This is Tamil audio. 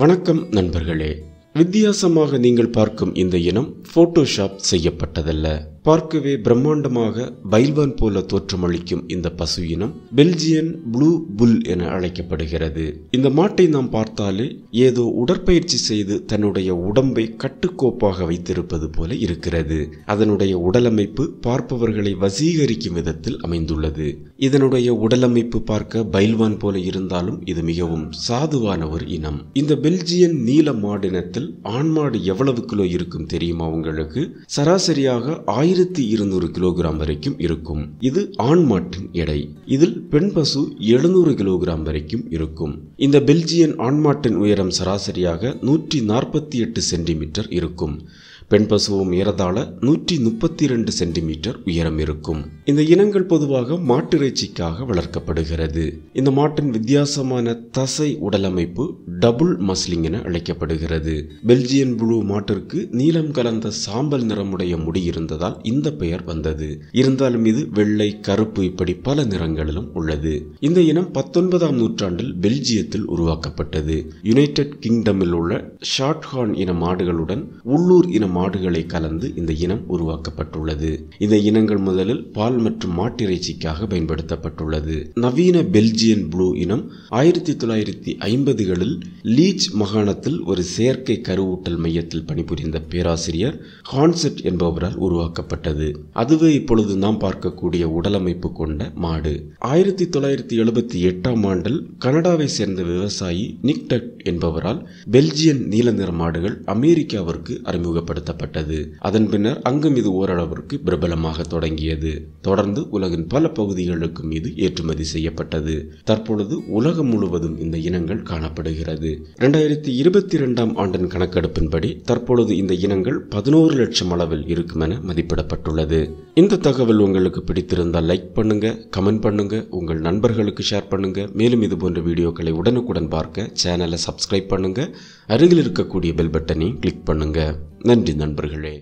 வணக்கம் நண்பர்களே வித்தியாசமாக நீங்கள் பார்க்கும் இந்த இனம் போட்டோஷாப் செய்யப்பட்டதல்ல பார்க்கவே பிரம்மாண்டமாக பைல்வான் போல தோற்றமளிக்கும் இந்த பசு இனம் பெல்ஜியன் ப்ளூ புல் என அழைக்கப்படுகிறது இந்த மாட்டை நாம் பார்த்தாலே ஏதோ உடற்பயிற்சி செய்து தன்னுடைய உடம்பை கட்டுக்கோப்பாக வைத்திருப்பது போல இருக்கிறது அதனுடைய உடலமைப்பு பார்ப்பவர்களை வசீகரிக்கும் விதத்தில் அமைந்துள்ளது இதனுடைய உடலமைப்பு பார்க்க பைல்வான் போல இருந்தாலும் இது மிகவும் சாதுவான ஒரு இனம் இந்த பெல்ஜியன் நீல மாடினத்தில் ஆண்மாடு எவ்வளவு கிலோ இருக்கும் தெரியுமா உங்களுக்கு சராசரியாக ஆயிரம் ஆயிரத்தி இருநூறு கிலோகிராம் வரைக்கும் இருக்கும் இது ஆண் மாட்டின் எடை இதில் பெண் பசு எழுநூறு கிலோகிராம் வரைக்கும் இருக்கும் இந்த பெல்ஜியன் ஆண் மாட்டின் உயரம் சராசரியாக நூற்றி நாற்பத்தி எட்டு சென்டிமீட்டர் இருக்கும் பெண் பசுவும் ஏறதாழ நூற்றி முப்பத்தி இரண்டு சென்டிமீட்டர் உயரம் இருக்கும் இந்த இனங்கள் பொதுவாக மாட்டிறைச்சிக்காக வளர்க்கப்படுகிறது இந்த மாட்டின் வித்தியாசமான தசை உடலமைப்பு டபுள் மஸ்லிங் என அழைக்கப்படுகிறது பெல்ஜியன் புழு மாட்டிற்கு நீளம் கலந்த சாம்பல் நிறமுடைய முடி இருந்ததால் இந்த பெயர் வந்தது இருந்தாலும் இது வெள்ளை கருப்பு இப்படி பல நிறங்களிலும் உள்ளது இந்த இனம் பத்தொன்பதாம் நூற்றாண்டில் பெல்ஜியத்தில் உருவாக்கப்பட்டது யுனைடெட் கிங்டமில் உள்ள ஷார்ட்ஹார்ன் இன மாடுகளுடன் உள்ளூர் இன மாடுகளை கலந்து இந்த இனம் உருவாக்கப்பட்டுள்ளது இந்த இனங்கள் முதலில் பால் மற்றும் மாட்டிறைச்சிக்காக பயன்படுத்தப்பட்டுள்ளது நவீன பெல்ஜியன் ப்ளூ இனம் ஆயிரத்தி தொள்ளாயிரத்தி ஐம்பதுகளில் லீச் மாகாணத்தில் ஒரு செயற்கை கருவூட்டல் மையத்தில் பணிபுரிந்த பேராசிரியர் ஹான்செட் என்பவரால் உருவாக்கப்பட்டது வளர்க்கப்பட்டது அதுவே இப்பொழுது நாம் பார்க்கக்கூடிய உடலமைப்பு கொண்ட மாடு ஆயிரத்தி தொள்ளாயிரத்தி எழுபத்தி எட்டாம் ஆண்டில் கனடாவை சேர்ந்த விவசாயி நிக்டக் என்பவரால் பெல்ஜியன் நீல நிற மாடுகள் அமெரிக்காவிற்கு அறிமுகப்படுத்தப்பட்டது அதன் பின்னர் அங்கும் இது ஓரளவிற்கு பிரபலமாக தொடங்கியது தொடர்ந்து உலகின் பல பகுதிகளுக்கும் இது ஏற்றுமதி செய்யப்பட்டது தற்பொழுது உலகம் முழுவதும் இந்த இனங்கள் காணப்படுகிறது இரண்டாயிரத்தி இருபத்தி இரண்டாம் ஆண்டின் கணக்கெடுப்பின்படி தற்பொழுது இந்த இனங்கள் பதினோரு லட்சம் அளவில் இருக்கும் என மதிப்பிட வெளியிடப்பட்டுள்ளது இந்த தகவல் உங்களுக்கு பிடித்திருந்தால் லைக் பண்ணுங்க கமெண்ட் பண்ணுங்க உங்கள் நண்பர்களுக்கு ஷேர் பண்ணுங்க மேலும் இது போன்ற வீடியோக்களை உடனுக்குடன் பார்க்க சேனலை சப்ஸ்கிரைப் பண்ணுங்க அருகில் இருக்கக்கூடிய பெல் பட்டனையும் கிளிக் பண்ணுங்க நன்றி நண்பர்களே